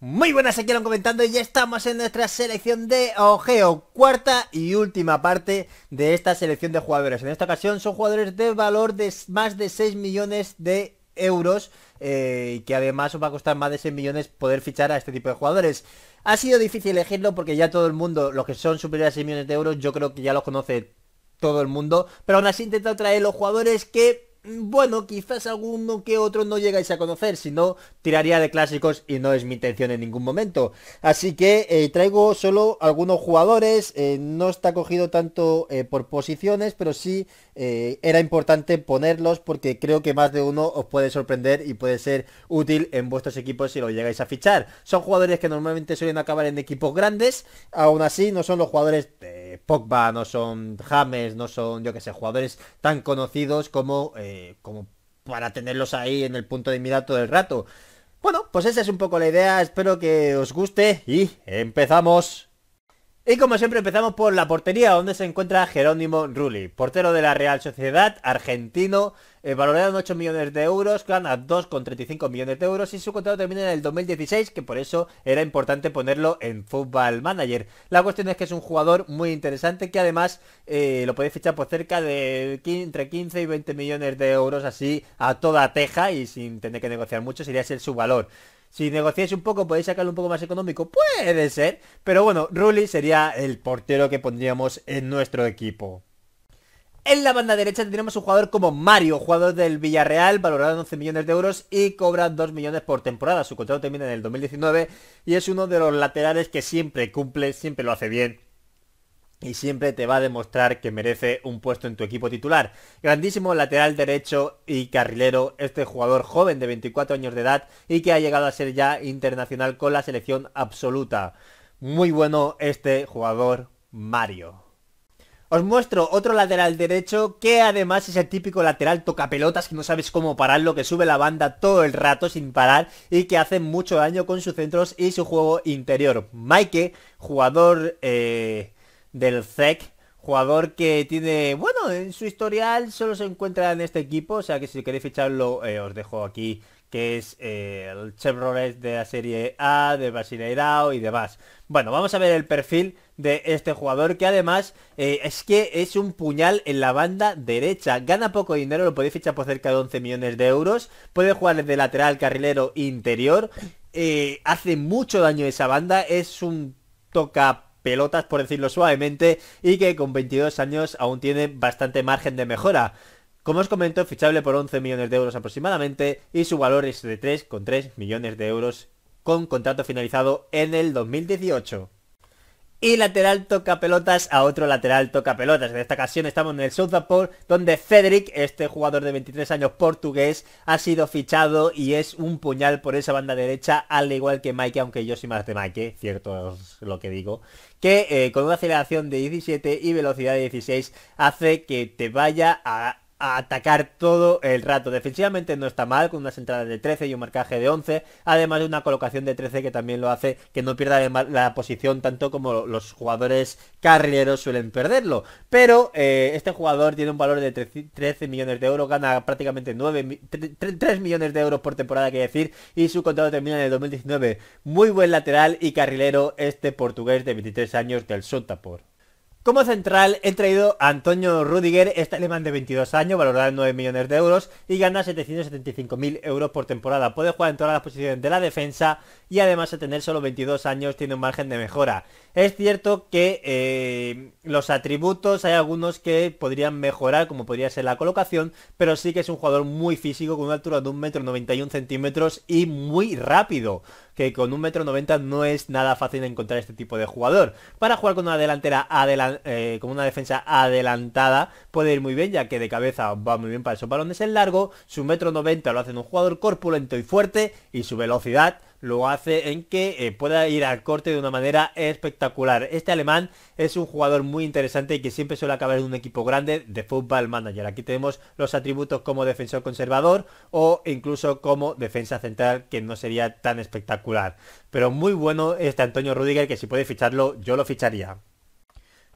Muy buenas, aquí lo comentando y ya estamos en nuestra selección de ojeo, cuarta y última parte de esta selección de jugadores. En esta ocasión son jugadores de valor de más de 6 millones de euros eh, Y que además os va a costar más de 6 millones poder fichar a este tipo de jugadores. Ha sido difícil elegirlo porque ya todo el mundo, los que son superiores a 6 millones de euros, yo creo que ya los conoce todo el mundo, pero aún así intento intentado traer los jugadores que bueno, quizás alguno que otro no llegáis a conocer, si no, tiraría de clásicos y no es mi intención en ningún momento. Así que eh, traigo solo algunos jugadores, eh, no está cogido tanto eh, por posiciones, pero sí era importante ponerlos porque creo que más de uno os puede sorprender y puede ser útil en vuestros equipos si lo llegáis a fichar. Son jugadores que normalmente suelen acabar en equipos grandes, aún así no son los jugadores... De Pogba, no son James, no son, yo que sé, jugadores tan conocidos como, eh, como para tenerlos ahí en el punto de mira todo el rato. Bueno, pues esa es un poco la idea, espero que os guste y empezamos. Y como siempre empezamos por la portería donde se encuentra Jerónimo Rulli, portero de la Real Sociedad, argentino, eh, valorado en 8 millones de euros, gana 2,35 millones de euros y su contrato termina en el 2016, que por eso era importante ponerlo en Football Manager. La cuestión es que es un jugador muy interesante que además eh, lo podéis fichar por cerca de entre 15 y 20 millones de euros así a toda teja y sin tener que negociar mucho, sería ser su valor. Si negociáis un poco, podéis sacarlo un poco más económico. Puede ser. Pero bueno, Rulli sería el portero que pondríamos en nuestro equipo. En la banda derecha tendríamos un jugador como Mario, jugador del Villarreal, valorado en 11 millones de euros y cobra 2 millones por temporada. Su contrato termina en el 2019 y es uno de los laterales que siempre cumple, siempre lo hace bien y siempre te va a demostrar que merece un puesto en tu equipo titular. Grandísimo lateral derecho y carrilero, este jugador joven de 24 años de edad y que ha llegado a ser ya internacional con la selección absoluta. Muy bueno este jugador Mario. Os muestro otro lateral derecho que además es el típico lateral pelotas que no sabes cómo pararlo, que sube la banda todo el rato sin parar y que hace mucho daño con sus centros y su juego interior. mike jugador eh, del ZEC. Jugador que tiene, bueno, en su historial solo se encuentra en este equipo, o sea que si queréis ficharlo eh, os dejo aquí, que es eh, el Chevrolet de la Serie A, de Basileirao y demás. Bueno, vamos a ver el perfil de este jugador que además eh, es que es un puñal en la banda derecha. Gana poco dinero, lo podéis fichar por cerca de 11 millones de euros. Puede jugar de lateral, carrilero, interior. hace mucho daño esa banda, es un toca pelotas, por decirlo suavemente, y que con 22 años aún tiene bastante margen de mejora. Como os comento, fichable por 11 millones de euros aproximadamente y su valor es de 3,3 millones de euros con contrato finalizado en el 2018 y lateral toca pelotas a otro lateral toca pelotas. En esta ocasión estamos en el Southport donde Cedric, este jugador de 23 años portugués, ha sido fichado y es un puñal por esa banda derecha, al igual que Mike, aunque yo soy más de Mike, ¿eh? cierto es lo que digo, que eh, con una aceleración de 17 y velocidad de 16 hace que te vaya a a atacar todo el rato. Defensivamente no está mal, con unas entradas de 13 y un marcaje de 11, además de una colocación de 13 que también lo hace que no pierda la posición tanto como los jugadores carrileros suelen perderlo. Pero eh, este jugador tiene un valor de 13 millones de euros, gana prácticamente 9, 3 millones de euros por temporada, que decir, y su contrato termina en el 2019. Muy buen lateral y carrilero este portugués de 23 años del Sotapor. Como central he traído a Antonio Rudiger, este alemán de 22 años, valorado en 9 millones de euros y gana 775.000 euros por temporada. Puede jugar en todas las posiciones de la defensa y además de tener solo 22 años tiene un margen de mejora. Es cierto que eh, los atributos hay algunos que podrían mejorar, como podría ser la colocación, pero sí que es un jugador muy físico, con una altura de 1,91 centímetros y muy rápido, que con 1,90 no es nada fácil encontrar este tipo de jugador. Para jugar con una delantera, eh, una defensa adelantada, puede ir muy bien, ya que de cabeza va muy bien para esos balones en largo, su metro m lo hace un jugador corpulento y fuerte, y su velocidad lo hace en que eh, pueda ir al corte de una manera espectacular. Este alemán es un jugador muy interesante y que siempre suele acabar en un equipo grande de fútbol Manager. Aquí tenemos los atributos como defensor conservador o incluso como defensa central que no sería tan espectacular. Pero muy bueno este Antonio Rudiger que si puede ficharlo yo lo ficharía.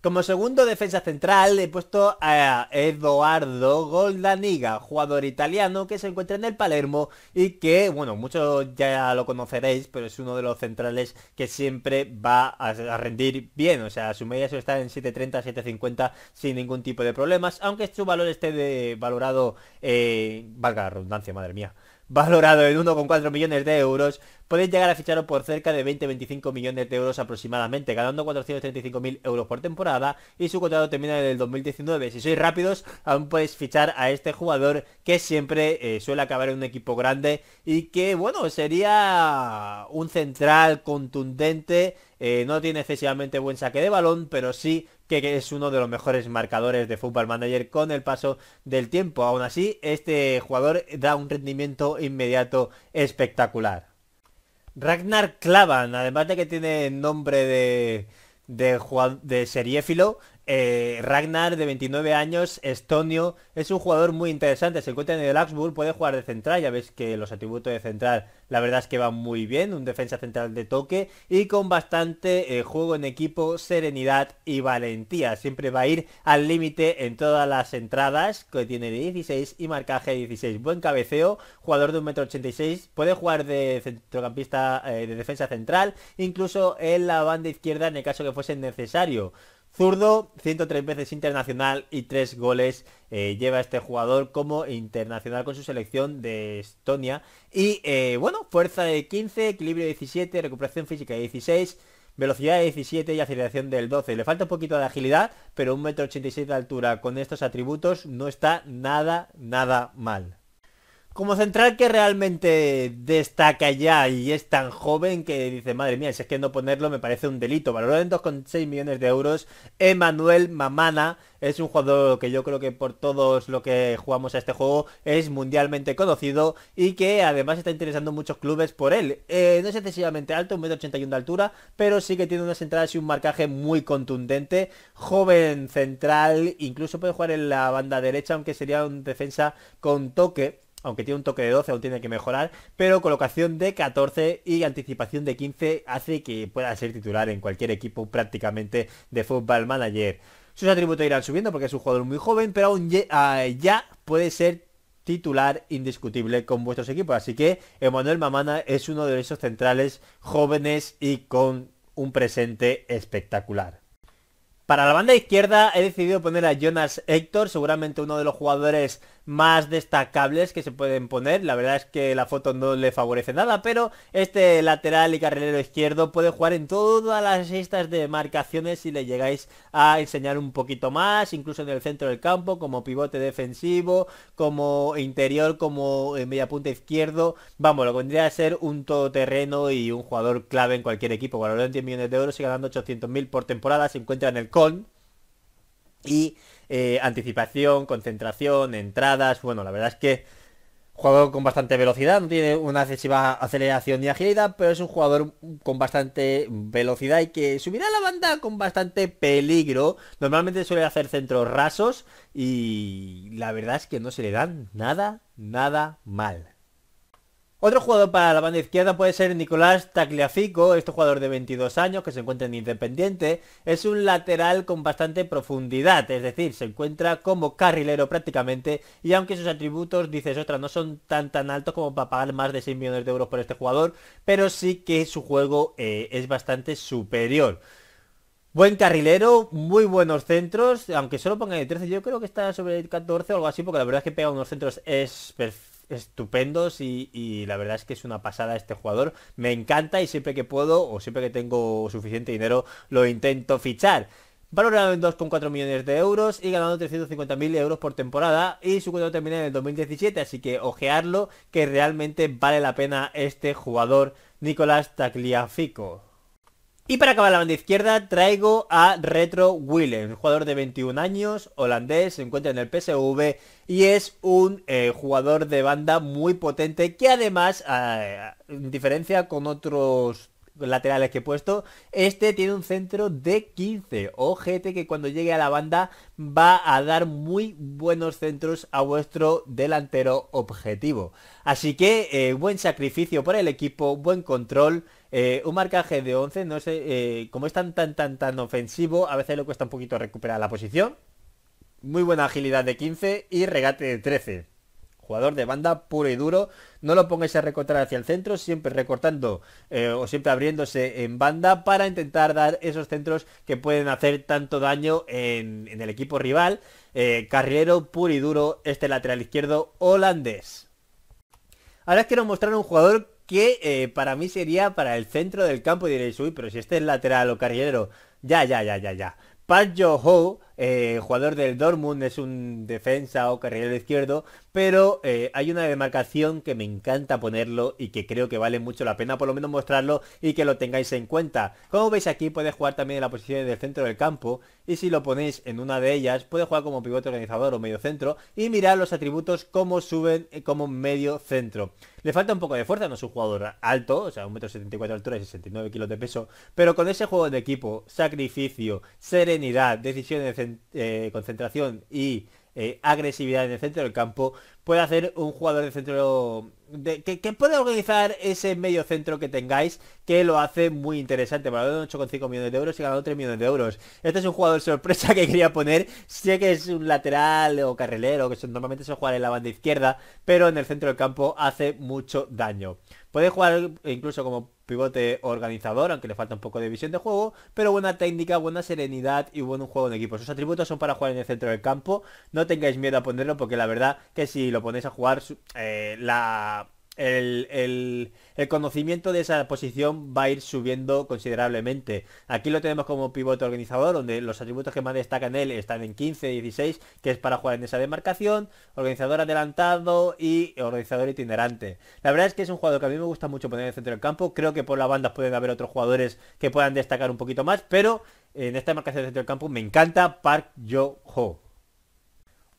Como segundo defensa central he puesto a Eduardo Goldaniga, jugador italiano que se encuentra en el Palermo y que, bueno, muchos ya lo conoceréis, pero es uno de los centrales que siempre va a, rendir bien. O sea, su media se estar en 7.30, 7.50 sin ningún tipo de problemas, aunque su valor esté de, valorado, eh, valga la redundancia, madre mía, valorado en 1,4 millones de euros, podéis llegar a ficharlo por cerca de 20-25 millones de euros aproximadamente, ganando 435.000 euros por temporada y su contrato termina en el 2019. Si sois rápidos, aún podéis fichar a este jugador que siempre eh, suele acabar en un equipo grande y que, bueno, sería un central contundente, eh, no tiene excesivamente buen saque de balón, pero sí que es uno de los mejores marcadores de Football Manager con el paso del tiempo. Aún así, este jugador da un rendimiento inmediato espectacular. Ragnar Klavan, además de que tiene nombre de, de, de seriéfilo, eh, Ragnar, de 29 años, estonio, es un jugador muy interesante. Se encuentra en el Augsburg, puede jugar de central. Ya ves que los atributos de central, la verdad es que va muy bien. Un defensa central de toque y con bastante eh, juego en equipo, serenidad y valentía. Siempre va a ir al límite en todas las entradas, que tiene 16 y marcaje 16. Buen cabeceo, jugador de 1,86m, puede jugar de centrocampista, eh, de defensa central, incluso en la banda izquierda en el caso que fuese necesario. Zurdo, 103 veces internacional y 3 goles eh, lleva este jugador como internacional con su selección de Estonia. Y eh, bueno, fuerza de 15, equilibrio 17, recuperación física de 16, velocidad de 17 y aceleración del 12. Le falta un poquito de agilidad, pero 1,86m de altura con estos atributos no está nada, nada mal como central que realmente destaca ya y es tan joven que dice, madre mía, si es que no ponerlo me parece un delito. Valorado en 2,6 millones de euros, Emanuel Mamana es un jugador que yo creo que por todos lo que jugamos a este juego es mundialmente conocido y que además está interesando muchos clubes por él. Eh, no es excesivamente alto, 181 de altura, pero sí que tiene unas entradas y un marcaje muy contundente. Joven central, incluso puede jugar en la banda derecha, aunque sería un defensa con toque aunque tiene un toque de 12, aún tiene que mejorar, pero colocación de 14 y anticipación de 15 hace que pueda ser titular en cualquier equipo prácticamente de Football Manager. Sus atributos irán subiendo porque es un jugador muy joven, pero aún ah, ya puede ser titular indiscutible con vuestros equipos. Así que Emanuel Mamana es uno de esos centrales jóvenes y con un presente espectacular. Para la banda izquierda he decidido poner a Jonas Hector, seguramente uno de los jugadores más destacables que se pueden poner. La verdad es que la foto no le favorece nada, pero este lateral y carrilero izquierdo puede jugar en todas las estas de marcaciones si le llegáis a enseñar un poquito más, incluso en el centro del campo, como pivote defensivo, como interior, como media punta izquierdo. Vamos, lo vendría a ser un todoterreno y un jugador clave en cualquier equipo. Valorado en 10 millones de euros y ganando 800.000 por temporada, se encuentra en el CON y eh, anticipación, concentración, entradas. Bueno, la verdad es que jugador con bastante velocidad, no tiene una excesiva aceleración ni agilidad, pero es un jugador con bastante velocidad y que subirá a la banda con bastante peligro. Normalmente suele hacer centros rasos y la verdad es que no se le dan nada, nada mal. Otro jugador para la banda izquierda puede ser Nicolás Tagliafico, este jugador de 22 años que se encuentra en Independiente. Es un lateral con bastante profundidad, es decir, se encuentra como carrilero prácticamente y aunque sus atributos, dices otra, no son tan tan altos como para pagar más de 6 millones de euros por este jugador, pero sí que su juego eh, es bastante superior. Buen carrilero, muy buenos centros, aunque solo ponga el 13, yo creo que está sobre el 14 o algo así, porque la verdad es que pega unos centros es perfecto estupendos y, la verdad es que es una pasada este jugador. Me encanta y siempre que puedo o siempre que tengo suficiente dinero lo intento fichar. Valorado en 2,4 millones de euros y ganando 350.000 euros por temporada y su contrato termina en el 2017, así que ojearlo que realmente vale la pena este jugador Nicolás Tagliafico. Y para acabar la banda izquierda traigo a Retro Willem, jugador de 21 años, holandés, se encuentra en el PSV y es un eh, jugador de banda muy potente que además, ah, en diferencia con otros laterales que he puesto, este tiene un centro de 15. Ojete que cuando llegue a la banda va a dar muy buenos centros a vuestro delantero objetivo. Así que eh, buen sacrificio por el equipo, buen control. Eh, un marcaje de 11, no sé, eh, como es tan, tan, tan, tan ofensivo, a veces le cuesta un poquito recuperar la posición. Muy buena agilidad de 15 y regate de 13. Jugador de banda puro y duro. No lo pongáis a recortar hacia el centro, siempre recortando eh, o siempre abriéndose en banda para intentar dar esos centros que pueden hacer tanto daño en, el equipo rival. carrilero puro y duro, este lateral izquierdo holandés. Ahora os quiero mostrar un jugador que eh, para mí sería para el centro del campo. diréis, uy, pero si este es lateral o carrilero. Ya, ya, ya, ya, ya. Pat Ho, eh, jugador del Dortmund, es un defensa o carrilero izquierdo, pero eh, hay una demarcación que me encanta ponerlo y que creo que vale mucho la pena por lo menos mostrarlo y que lo tengáis en cuenta. Como veis aquí puede jugar también en la posición del centro del campo y si lo ponéis en una de ellas puede jugar como pivote organizador o medio centro y mirar los atributos como suben eh, como medio centro. Le falta un poco de fuerza, no es un jugador alto, o sea, 1,74m de altura y 69 kilos de peso, pero con ese juego de equipo, sacrificio, serenidad, decisión de eh, concentración y eh, agresividad en el centro del campo, puede hacer un jugador de centro que, puede organizar ese medio centro que tengáis, que lo hace muy interesante. valor 8,5 millones de euros y ganado 3 millones de euros. Este es un jugador sorpresa que quería poner. Sé que es un lateral o carrilero, que normalmente se juega en la banda izquierda, pero en el centro del campo hace mucho daño. Puede jugar incluso como pivote organizador, aunque le falta un poco de visión de juego, pero buena técnica, buena serenidad y buen juego en equipo. Sus atributos son para jugar en el centro del campo. No tengáis miedo a ponerlo porque la verdad que si lo ponéis a jugar, eh, la el, conocimiento de esa posición va a ir subiendo considerablemente. Aquí lo tenemos como pivote organizador, donde los atributos que más destacan él están en 15, 16, que es para jugar en esa demarcación, organizador adelantado y organizador itinerante. La verdad es que es un jugador que a mí me gusta mucho poner en el centro del campo. Creo que por la banda pueden haber otros jugadores que puedan destacar un poquito más, pero en esta demarcación del centro del campo me encanta Park Jo ho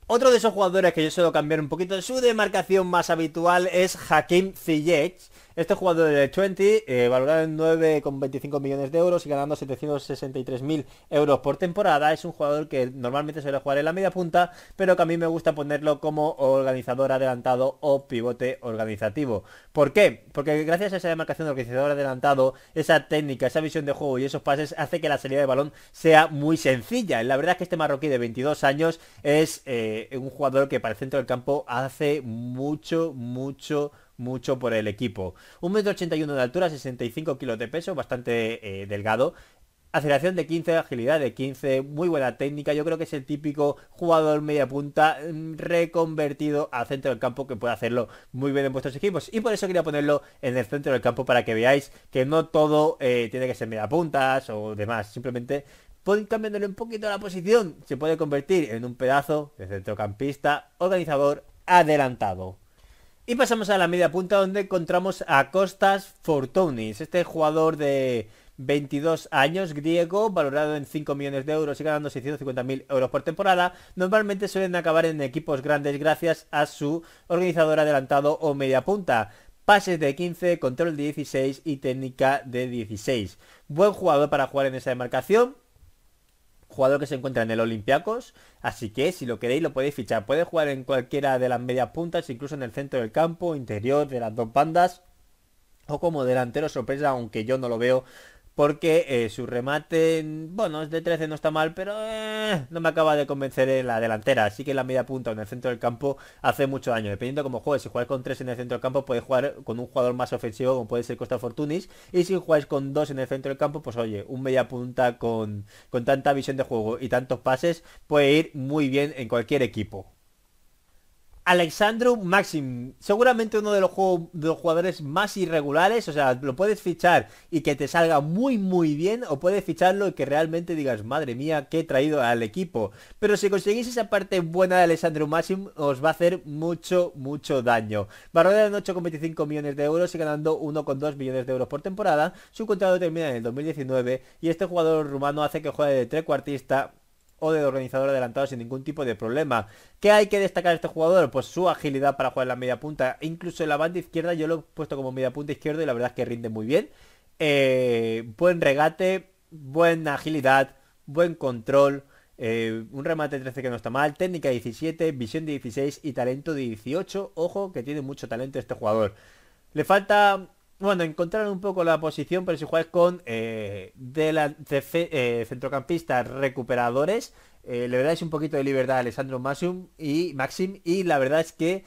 otro de esos jugadores que yo suelo cambiar un poquito su demarcación más habitual es Hakim Ziyech. Este jugador de 20, eh, valorado en 9,25 millones de euros y ganando 763.000 euros por temporada, es un jugador que normalmente suele jugar en la media punta, pero que a mí me gusta ponerlo como organizador adelantado o pivote organizativo. ¿Por qué? Porque gracias a esa demarcación de organizador adelantado, esa técnica, esa visión de juego y esos pases hace que la salida de balón sea muy sencilla. La verdad es que este marroquí de 22 años es... Eh, eh, un jugador que para el centro del campo hace mucho, mucho, mucho por el equipo. Un metro uno de altura, 65 kilos de peso, bastante eh, delgado. Aceleración de 15, agilidad de 15, muy buena técnica. Yo creo que es el típico jugador media punta mm, reconvertido al centro del campo que puede hacerlo muy bien en vuestros equipos. Y por eso quería ponerlo en el centro del campo para que veáis que no todo eh, tiene que ser media puntas o demás. Simplemente pueden cambiándole un poquito la posición, se puede convertir en un pedazo de centrocampista organizador adelantado. Y pasamos a la media punta donde encontramos a Costas Fortunis, este jugador de 22 años, griego, valorado en 5 millones de euros y ganando 650.000 euros por temporada, normalmente suelen acabar en equipos grandes gracias a su organizador adelantado o media punta. Pases de 15, control de 16 y técnica de 16. Buen jugador para jugar en esa demarcación, jugador que se encuentra en el Olympiacos, así que si lo queréis lo podéis fichar. Puede jugar en cualquiera de las medias puntas, incluso en el centro del campo, interior de las dos bandas o como delantero sorpresa, aunque yo no lo veo porque eh, su remate, bueno, es de 13, no está mal, pero eh, no me acaba de convencer en la delantera. Así que la media punta en el centro del campo hace mucho daño. Dependiendo de cómo juegues, si juegas con 3 en el centro del campo, puedes jugar con un jugador más ofensivo, como puede ser Costa Fortunis. Y si juegas con 2 en el centro del campo, pues oye, un media punta con tanta visión de juego y tantos pases puede ir muy bien en cualquier equipo. Alexandru Maxim, seguramente uno de los, jugadores más irregulares, o sea, lo puedes fichar y que te salga muy muy bien, o puedes ficharlo y que realmente digas, madre mía, qué he traído al equipo. Pero si conseguís esa parte buena de Alexandru Maxim, os va a hacer mucho, mucho daño. Barrera en 8,25 millones de euros y ganando 1,2 millones de euros por temporada. Su contrato termina en el 2019 y este jugador rumano hace que juegue de trecuartista o de organizador adelantado sin ningún tipo de problema. ¿Qué hay que destacar de este jugador? Pues su agilidad para jugar la media punta, incluso en la banda izquierda yo lo he puesto como media punta izquierda. y la verdad es que rinde muy bien. Eh, buen regate, buena agilidad, buen control. Eh, un remate 13 que no está mal, técnica 17, visión 16 y talento de 18. Ojo que tiene mucho talento este jugador. Le falta bueno, encontraron un poco la posición, pero si juegas con eh, de, eh, centrocampistas recuperadores, eh, le dais un poquito de libertad a Alessandro Maxim y, Maxim, y la verdad es que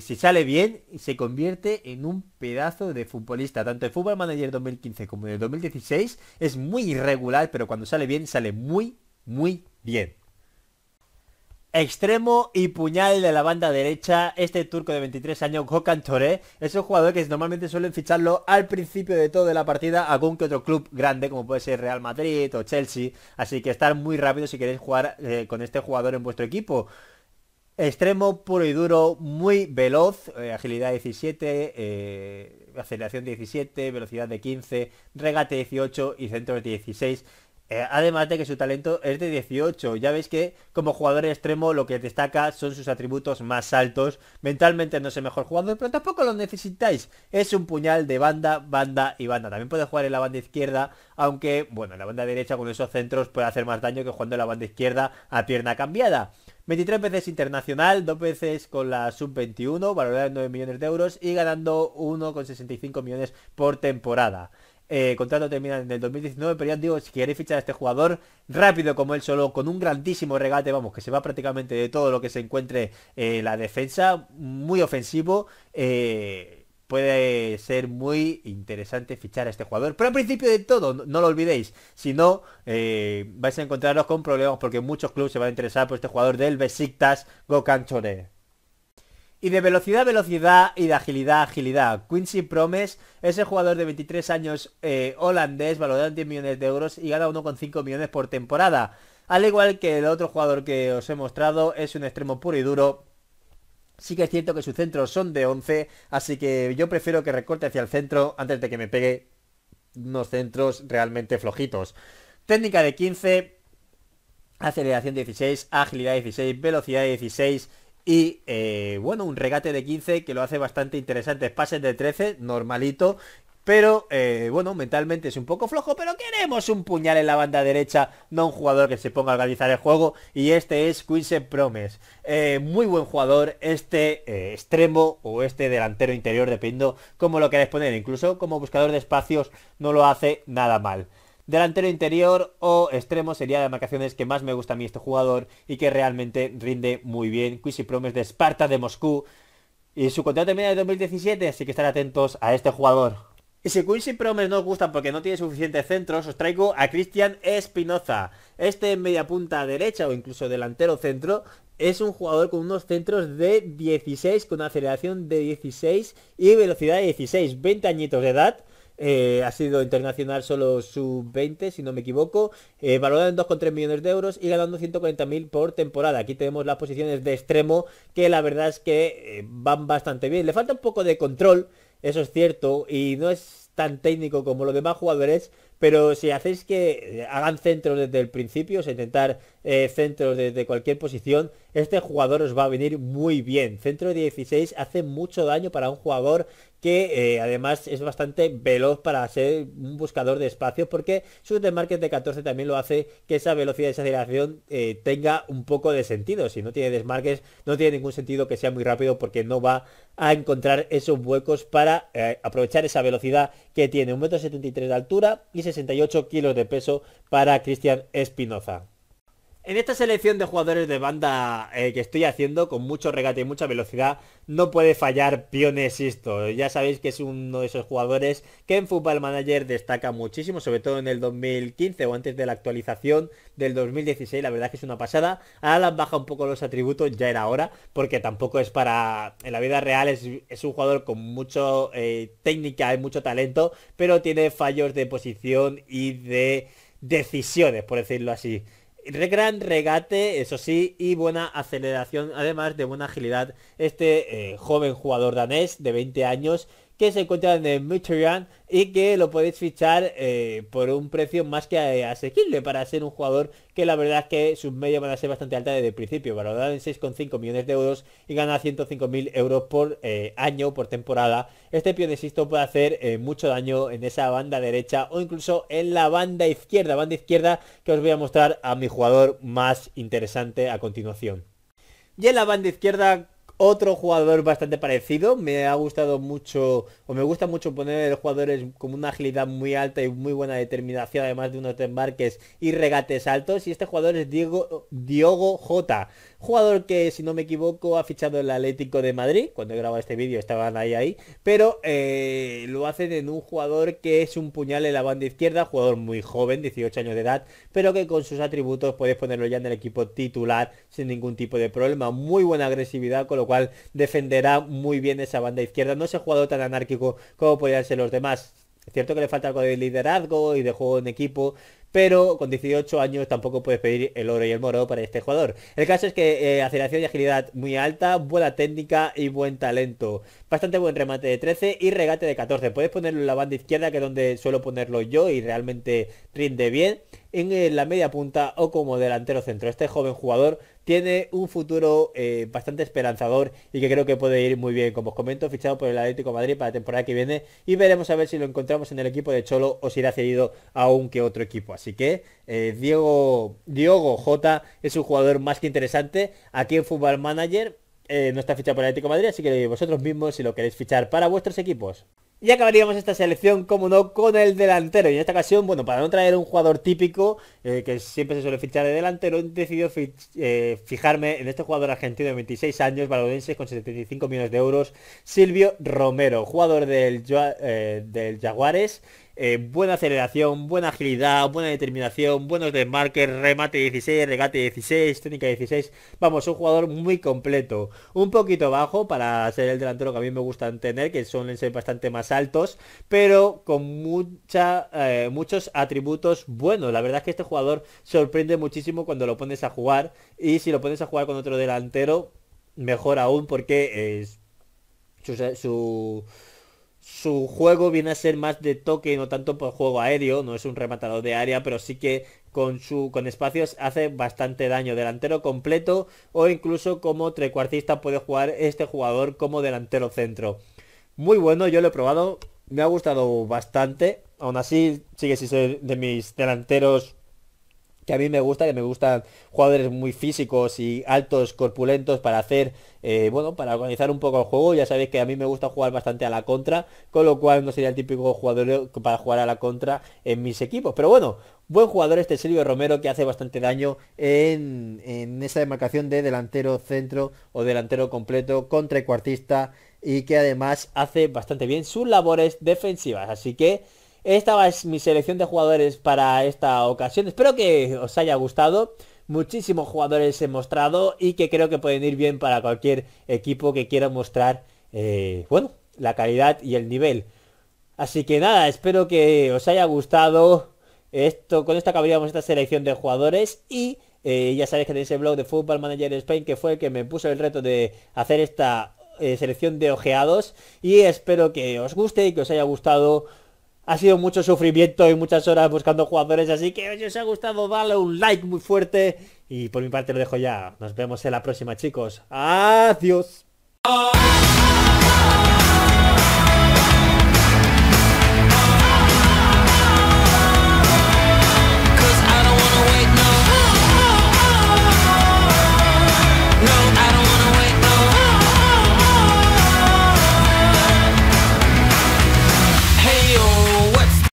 si sale bien, se convierte en un pedazo de futbolista. Tanto de Football Manager 2015 como en el 2016 es muy irregular, pero cuando sale bien, sale muy, muy bien. Extremo y puñal de la banda derecha, este turco de 23 años, Gokan Toré, es un jugador que normalmente suelen ficharlo al principio de toda la partida a algún que otro club grande, como puede ser Real Madrid o Chelsea, así que estar muy rápido si queréis jugar eh, con este jugador en vuestro equipo. Extremo puro y duro, muy veloz, eh, agilidad 17, eh, aceleración 17, velocidad de 15, regate 18 y de 16. Eh, además de que su talento es de 18, ya veis que como jugador extremo lo que destaca son sus atributos más altos. Mentalmente no es el mejor jugador, pero tampoco lo necesitáis. Es un puñal de banda, banda y banda. También puede jugar en la banda izquierda, aunque, bueno, en la banda derecha con esos centros puede hacer más daño que jugando en la banda izquierda a pierna cambiada. 23 veces internacional, 2 veces con la sub-21, valorada en 9 millones de euros y ganando 1,65 millones por temporada. Eh, contrato termina en el 2019, pero ya digo, si queréis fichar a este jugador rápido como él solo, con un grandísimo regate, vamos, que se va prácticamente de todo lo que se encuentre la defensa, muy ofensivo. Eh, puede ser muy interesante fichar a este jugador. Pero al principio de todo, no lo olvidéis. Si no, eh, vais a encontraros con problemas porque muchos clubes se van a interesar por este jugador del Besiktas Gökhan y de velocidad velocidad y de agilidad agilidad. Quincy Promes es el jugador de 23 años eh, holandés, valorado en 10 millones de euros y gana 1,5 millones por temporada. Al igual que el otro jugador que os he mostrado, es un extremo puro y duro. Sí que es cierto que sus centros son de 11, así que yo prefiero que recorte hacia el centro antes de que me pegue unos centros realmente flojitos. Técnica de 15, aceleración 16, agilidad 16, velocidad 16 y eh, bueno, un regate de 15 que lo hace bastante interesante. Pases de 13, normalito. Pero eh, bueno, mentalmente es un poco flojo, pero queremos un puñal en la banda derecha, no un jugador que se ponga a organizar el juego. Y este es Quince Promes. Eh, muy buen jugador, este extremo o este delantero interior, dependiendo cómo lo queráis poner. Incluso como buscador de espacios no lo hace nada mal delantero interior o extremo sería de marcaciones que más me gusta a mí este jugador y que realmente rinde muy bien. Quincy Promes de Esparta de Moscú y su contrato termina en 2017, así que estar atentos a este jugador. Y si Quincy Promes no os gusta porque no tiene suficientes centros, os traigo a Cristian Espinoza. Este en media punta derecha o incluso delantero centro es un jugador con unos centros de 16, con aceleración de 16 y velocidad de 16, 20 añitos de edad eh, ha sido internacional solo sub-20, si no me equivoco, eh, valorado en 2,3 millones de euros y ganando 140.000 por temporada. Aquí tenemos las posiciones de extremo que la verdad es que eh, van bastante bien. Le falta un poco de control, eso es cierto, y no es tan técnico como los demás jugadores, pero si hacéis que hagan centros desde el principio, o sea, intentar centros desde cualquier posición, este jugador os va a venir muy bien. Centro 16 hace mucho daño para un jugador que eh, además es bastante veloz para ser un buscador de espacio porque su desmarque de 14 también lo hace que esa velocidad de aceleración eh, tenga un poco de sentido. Si no tiene desmarques no tiene ningún sentido que sea muy rápido porque no va a encontrar esos huecos para eh, aprovechar esa velocidad que tiene. 1,73 73 de altura y 68 kilos de peso para Cristian Espinoza. En esta selección de jugadores de banda eh, que estoy haciendo, con mucho regate y mucha velocidad, no puede fallar Piones esto Ya sabéis que es uno de esos jugadores que en Football Manager destaca muchísimo, sobre todo en el 2015 o antes de la actualización del 2016. La verdad es que es una pasada. Ahora baja un poco los atributos, ya era hora, porque tampoco es para... En la vida real es, un jugador con mucha eh, técnica y mucho talento, pero tiene fallos de posición y de decisiones, por decirlo así gran regate, eso sí, y buena aceleración, además de buena agilidad. Este eh, joven jugador danés de 20 años que se encuentra en el Michigan y que lo podéis fichar eh, por un precio más que eh, asequible para ser un jugador que la verdad es que sus medias van a ser bastante altas desde el principio, valorado en 6,5 millones de euros y gana 105.000 euros por eh, año, por temporada. Este pionesisto puede hacer mucho daño en esa banda derecha o incluso en la banda izquierda, banda izquierda que os voy a mostrar a mi jugador más interesante a continuación. Y en la banda izquierda otro jugador bastante parecido. Me ha gustado mucho, o me gusta mucho poner jugadores con una agilidad muy alta y muy buena determinación, además de unos embarques y regates altos. Y este jugador es Diego, Diogo Jota. Jugador que, si no me equivoco, ha fichado el Atlético de Madrid. Cuando he grabado este vídeo estaban ahí ahí. Pero eh, lo hacen en un jugador que es un puñal en la banda izquierda. Jugador muy joven, 18 años de edad. Pero que con sus atributos puedes ponerlo ya en el equipo titular sin ningún tipo de problema. Muy buena agresividad, con lo cual defenderá muy bien esa banda izquierda. No es un jugador tan anárquico como podrían ser los demás. Es cierto que le falta algo de liderazgo y de juego en equipo, pero con 18 años tampoco puedes pedir el oro y el moro para este jugador. El caso es que eh, aceleración y agilidad muy alta, buena técnica y buen talento. Bastante buen remate de 13 y regate de 14. Puedes ponerlo en la banda izquierda, que es donde suelo ponerlo yo y realmente rinde bien en eh, la media punta o como delantero centro. Este joven jugador tiene un futuro eh, bastante esperanzador y que creo que puede ir muy bien. Como os comento, fichado por el Atlético Madrid para la temporada que viene y veremos a ver si lo encontramos en el equipo de Cholo o si irá cedido a un que otro equipo. Así que eh, Diego, J es un jugador más que interesante aquí en Fútbol Manager. no está fichado por el Atlético Madrid, así que vosotros mismos si lo queréis fichar para vuestros equipos. Y acabaríamos esta selección, como no, con el delantero. Y en esta ocasión, bueno, para no traer un jugador típico, eh, que siempre se suele fichar de delantero, he decidido eh, fijarme en este jugador argentino de 26 años, valorense, con 75 millones de euros, Silvio Romero, jugador del, eh, del Jaguares, eh, buena aceleración, buena agilidad, buena determinación, buenos desmarques, remate 16, regate 16, técnica 16. Vamos, un jugador muy completo. Un poquito bajo para ser el delantero que a mí me gusta tener, que suelen ser bastante más altos, pero con mucha, eh, muchos atributos buenos. La verdad es que este jugador sorprende muchísimo cuando lo pones a jugar y si lo pones a jugar con otro delantero, mejor aún porque es su su juego viene a ser más de toque, no tanto por juego aéreo, no es un rematador de área, pero sí que con, su, con espacios hace bastante daño, delantero completo o incluso como trecuartista puede jugar este jugador como delantero centro. Muy bueno, yo lo he probado, me ha gustado bastante, aún así sigue siendo de mis delanteros que a mí me gusta, que me gustan jugadores muy físicos y altos, corpulentos para hacer, eh, bueno, para organizar un poco el juego. Ya sabéis que a mí me gusta jugar bastante a la contra, con lo cual no sería el típico jugador para jugar a la contra en mis equipos. Pero bueno, buen jugador este Silvio Romero que hace bastante daño en, en esa demarcación de delantero centro o delantero completo contra cuartista y que además hace bastante bien sus labores defensivas. Así que... Esta es mi selección de jugadores para esta ocasión. Espero que os haya gustado. Muchísimos jugadores he mostrado y que creo que pueden ir bien para cualquier equipo que quiera mostrar, eh, bueno, la calidad y el nivel. Así que nada, espero que os haya gustado. Esto, con esto acabaríamos esta selección de jugadores y eh, ya sabéis que tenéis el blog de Football Manager Spain que fue el que me puso el reto de hacer esta eh, selección de ojeados y espero que os guste y que os haya gustado ha sido mucho sufrimiento y muchas horas buscando jugadores, así que si os ha gustado, dale un like muy fuerte. Y por mi parte lo dejo ya. Nos vemos en la próxima, chicos. Adiós.